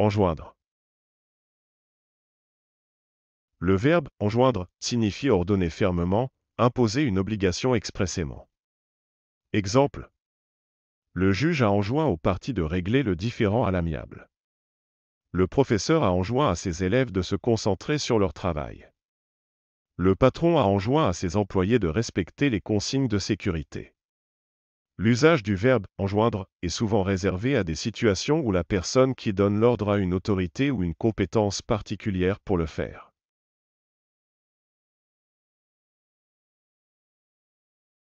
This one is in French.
Enjoindre. Le verbe enjoindre signifie ordonner fermement, imposer une obligation expressément. Exemple. Le juge a enjoint au parties de régler le différend à l'amiable. Le professeur a enjoint à ses élèves de se concentrer sur leur travail. Le patron a enjoint à ses employés de respecter les consignes de sécurité. L'usage du verbe enjoindre est souvent réservé à des situations où la personne qui donne l'ordre a une autorité ou une compétence particulière pour le faire.